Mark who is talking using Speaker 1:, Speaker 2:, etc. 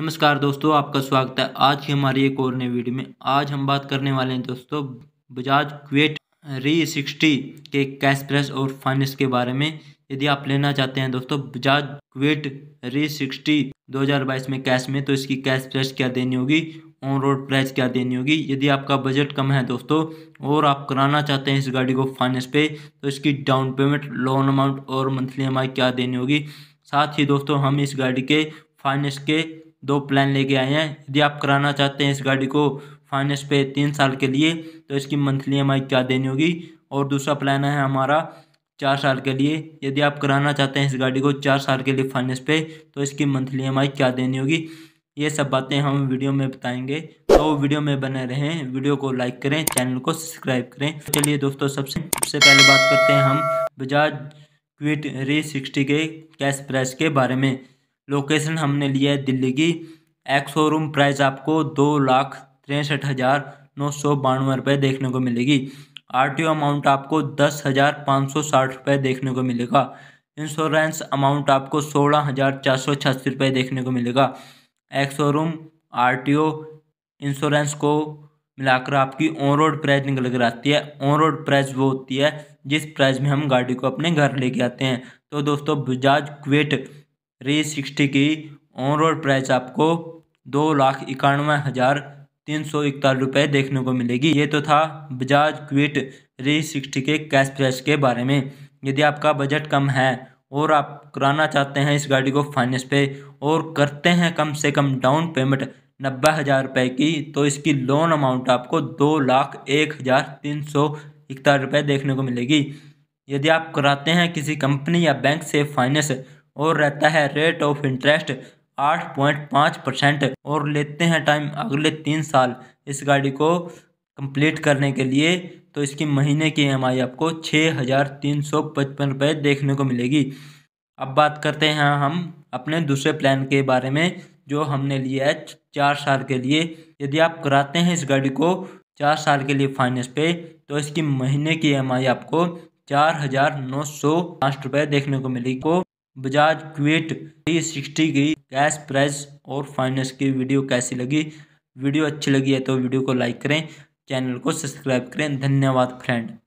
Speaker 1: नमस्कार दोस्तों आपका स्वागत है आज की हमारी एक और नई वीडियो में आज हम बात करने वाले हैं दोस्तों बजाज क्वेट री सिक्सटी के कैश प्रेस और फाइनेंस के बारे में यदि आप लेना चाहते हैं दोस्तों बजाज क्वेट री सिक्सटी दो हज़ार बाईस में कैश में तो इसकी कैश प्रेस क्या देनी होगी ऑन रोड प्राइस क्या देनी होगी यदि आपका बजट कम है दोस्तों और आप कराना चाहते हैं इस गाड़ी को फाइनेंस पे तो इसकी डाउन पेमेंट लोन अमाउंट और मंथली एम क्या देनी होगी साथ ही दोस्तों हम इस गाड़ी के फाइनेंस के दो प्लान लेके आए हैं यदि आप कराना चाहते हैं इस गाड़ी को फाइनेंस पे तीन साल के लिए तो इसकी मंथली एम क्या देनी होगी और दूसरा प्लान है हमारा चार साल के लिए यदि आप कराना चाहते हैं इस गाड़ी को चार साल के लिए फाइनेंस पे तो इसकी मंथली एम क्या देनी होगी ये सब बातें हम वीडियो में बताएंगे तो वीडियो में बने रहें वीडियो को लाइक करें चैनल को सब्सक्राइब करें चलिए दोस्तों सबसे सबसे पहले बात करते हैं हम बजाज क्विट री सिक्सटी के कैश प्राइस के बारे में लोकेशन हमने लिया है दिल्ली की एक्स शोरूम प्राइस आपको दो लाख तिरसठ हज़ार नौ सौ बानवे रुपये देखने को मिलेगी आर टी ओ अमाउंट आपको दस हज़ार पाँच सौ साठ रुपये देखने को मिलेगा इंश्योरेंस अमाउंट आपको सोलह हज़ार चार सौ छियासी रुपये देखने को मिलेगा ex showroom R T O insurance को मिलाकर आपकी ऑन रोड प्राइस निकल कर आती है ऑन रोड प्राइस वो होती है जिस प्राइस में हम गाड़ी को अपने घर लेके आते हैं तो दोस्तों बजाज क्वेट रे सिक्सटी की ऑन रोड प्राइस आपको दो लाख इक्यानवे हज़ार तीन सौ इकतालीस रुपये देखने को मिलेगी ये तो था बजाज क्विट रे सिक्सटी के कैश प्राइस के बारे में यदि आपका बजट कम है और आप कराना चाहते हैं इस गाड़ी को फाइनेंस पे और करते हैं कम से कम डाउन पेमेंट नब्बे हज़ार रुपये की तो इसकी लोन अमाउंट आपको दो लाख एक हज़ार तीन सौ इकतालीस रुपये देखने को मिलेगी यदि आप कराते हैं किसी कंपनी या बैंक से फाइनेंस और रहता है रेट ऑफ इंटरेस्ट आठ पॉइंट पाँच परसेंट और लेते हैं टाइम अगले तीन साल इस गाड़ी को कंप्लीट करने के लिए तो इसकी महीने की एम आपको छः हज़ार तीन सौ पचपन रुपये देखने को मिलेगी अब बात करते हैं हम अपने दूसरे प्लान के बारे में जो हमने लिया है चार साल के लिए यदि आप कराते हैं इस गाड़ी को चार साल के लिए फाइनेंस पे तो इसकी महीने की एम आपको चार हज़ार नौ सौ पाँच रुपये देखने को मिलेगी को बजाज क्वेट थ्री सिक्सटी की कैश प्राइस और फाइनेंस की वीडियो कैसी लगी वीडियो अच्छी लगी है तो वीडियो को लाइक करें चैनल को सब्सक्राइब करें धन्यवाद फ्रेंड